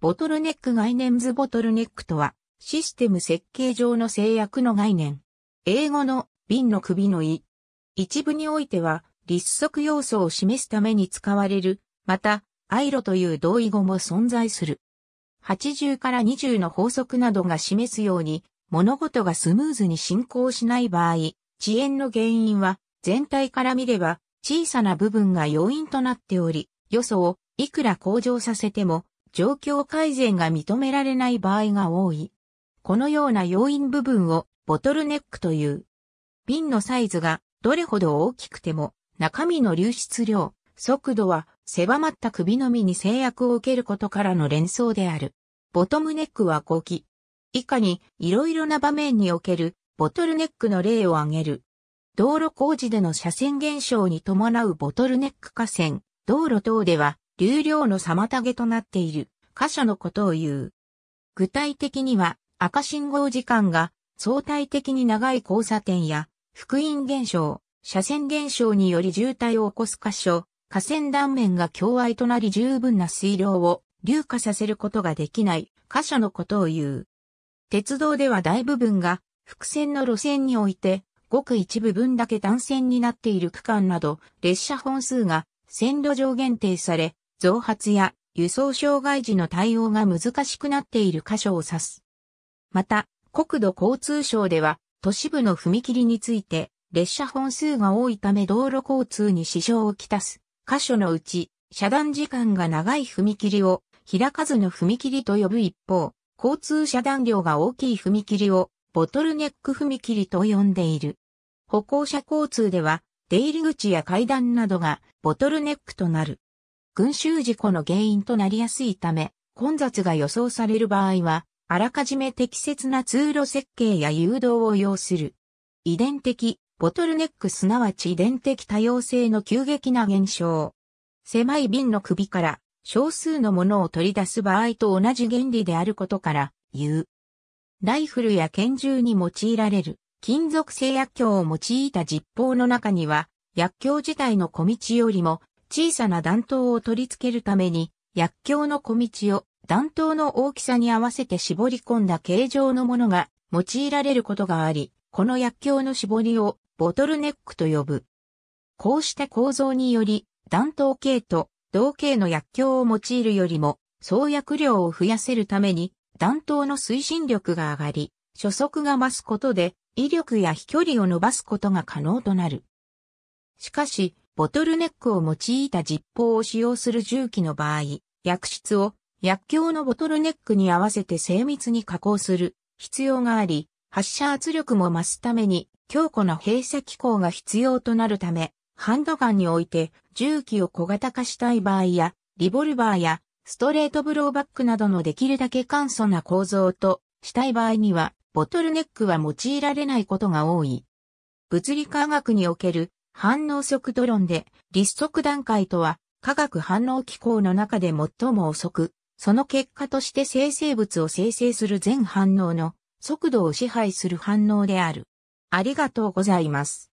ボトルネック概念図ボトルネックとは、システム設計上の制約の概念。英語の瓶の首の位。一部においては、立足要素を示すために使われる。また、アイロという同意語も存在する。80から20の法則などが示すように、物事がスムーズに進行しない場合、遅延の原因は、全体から見れば、小さな部分が要因となっており、予想をいくら向上させても、状況改善が認められない場合が多い。このような要因部分をボトルネックという。瓶のサイズがどれほど大きくても中身の流出量、速度は狭まった首のみに制約を受けることからの連想である。ボトムネックは後期。以下にいろいろな場面におけるボトルネックの例を挙げる。道路工事での車線減少に伴うボトルネック河川、道路等では流量の妨げとなっている箇所のことを言う。具体的には赤信号時間が相対的に長い交差点や福音現象、車線現象により渋滞を起こす箇所、河川断面が境愛となり十分な水量を流下させることができない箇所のことを言う。鉄道では大部分が伏線の路線において、ごく一部分だけ単線になっている区間など、列車本数が線路上限定され、増発や輸送障害時の対応が難しくなっている箇所を指す。また、国土交通省では、都市部の踏切について、列車本数が多いため道路交通に支障をきたす。箇所のうち、遮断時間が長い踏切を、開かずの踏切と呼ぶ一方、交通遮断量が大きい踏切を、ボトルネック踏切と呼んでいる。歩行者交通では、出入り口や階段などがボトルネックとなる。群衆事故の原因となりやすいため、混雑が予想される場合は、あらかじめ適切な通路設計や誘導を要する。遺伝的、ボトルネックすなわち遺伝的多様性の急激な減少。狭い瓶の首から少数のものを取り出す場合と同じ原理であることから言う。ライフルや拳銃に用いられる金属製薬莢を用いた実砲の中には薬莢自体の小道よりも小さな弾頭を取り付けるために、薬莢の小道を弾頭の大きさに合わせて絞り込んだ形状のものが用いられることがあり、この薬莢の絞りをボトルネックと呼ぶ。こうした構造により、弾頭系と同系の薬莢を用いるよりも、創薬量を増やせるために、弾頭の推進力が上がり、初速が増すことで、威力や飛距離を伸ばすことが可能となる。しかし、ボトルネックを用いた実砲を使用する銃器の場合、薬室を薬莢のボトルネックに合わせて精密に加工する必要があり、発射圧力も増すために強固な閉鎖機構が必要となるため、ハンドガンにおいて銃器を小型化したい場合や、リボルバーやストレートブローバックなどのできるだけ簡素な構造としたい場合には、ボトルネックは用いられないことが多い。物理科学における反応速度論で、立速段階とは、化学反応機構の中で最も遅く、その結果として生成物を生成する全反応の速度を支配する反応である。ありがとうございます。